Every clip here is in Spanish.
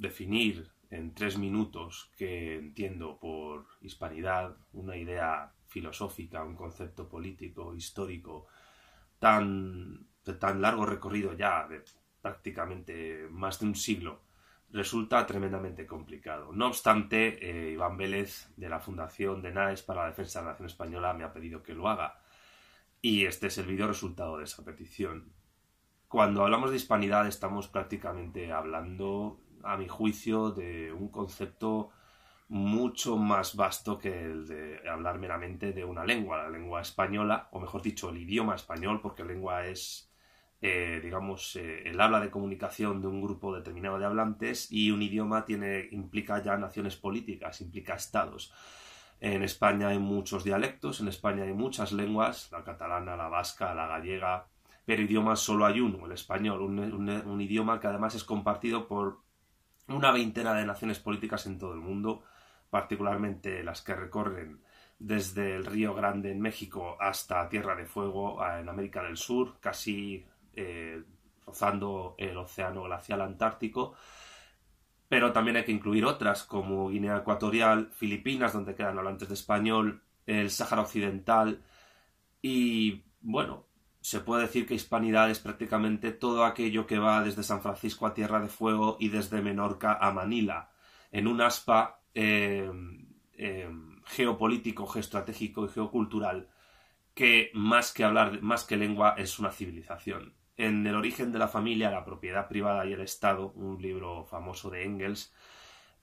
definir en tres minutos que entiendo por hispanidad una idea filosófica, un concepto político, histórico, tan, de tan largo recorrido ya, de prácticamente más de un siglo, resulta tremendamente complicado. No obstante, eh, Iván Vélez de la Fundación de NAES para la Defensa de la Nación Española me ha pedido que lo haga y este es el video resultado de esa petición. Cuando hablamos de hispanidad estamos prácticamente hablando a mi juicio, de un concepto mucho más vasto que el de hablar meramente de una lengua, la lengua española, o mejor dicho, el idioma español, porque lengua es, eh, digamos, eh, el habla de comunicación de un grupo determinado de hablantes y un idioma tiene, implica ya naciones políticas, implica estados. En España hay muchos dialectos, en España hay muchas lenguas, la catalana, la vasca, la gallega, pero idiomas solo hay uno, el español, un idioma que además es compartido por una veintena de naciones políticas en todo el mundo, particularmente las que recorren desde el Río Grande en México hasta Tierra de Fuego en América del Sur, casi eh, rozando el océano glacial antártico. Pero también hay que incluir otras como Guinea Ecuatorial, Filipinas, donde quedan hablantes de español, el Sáhara Occidental y, bueno, se puede decir que hispanidad es prácticamente todo aquello que va desde San Francisco a Tierra de Fuego y desde Menorca a Manila, en un aspa em, em, geopolítico, geoestratégico y geocultural que más que hablar, más que lengua, es una civilización. En El origen de la familia, la propiedad privada y el Estado, un libro famoso de Engels,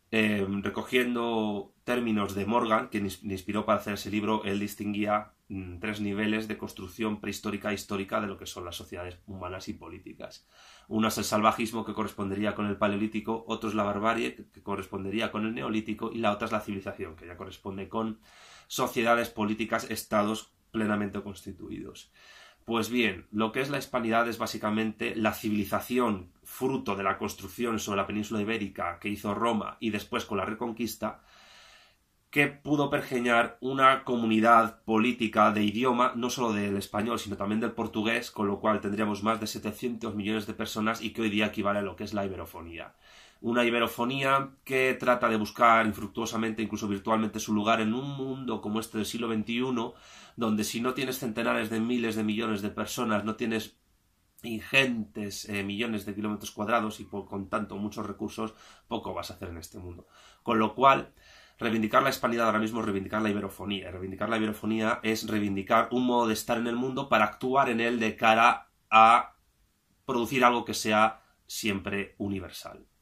Em, recogiendo términos de Morgan, que me inspiró para hacer ese libro, él distinguía mm, tres niveles de construcción prehistórica e histórica de lo que son las sociedades humanas y políticas. Uno es el salvajismo, que correspondería con el paleolítico, otro es la barbarie, que correspondería con el neolítico, y la otra es la civilización, que ya corresponde con sociedades políticas, estados plenamente constituidos. Pues bien, lo que es la hispanidad es básicamente la civilización fruto de la construcción sobre la península ibérica que hizo Roma y después con la Reconquista, que pudo pergeñar una comunidad política de idioma, no solo del español, sino también del portugués, con lo cual tendríamos más de 700 millones de personas y que hoy día equivale a lo que es la iberofonía. Una iberofonía que trata de buscar infructuosamente, incluso virtualmente, su lugar en un mundo como este del siglo XXI, donde si no tienes centenares de miles de millones de personas, no tienes ingentes eh, millones de kilómetros cuadrados y con tanto muchos recursos, poco vas a hacer en este mundo. Con lo cual, reivindicar la hispanidad ahora mismo es reivindicar la iberofonía. Reivindicar la iberofonía es reivindicar un modo de estar en el mundo para actuar en él de cara a producir algo que sea siempre universal.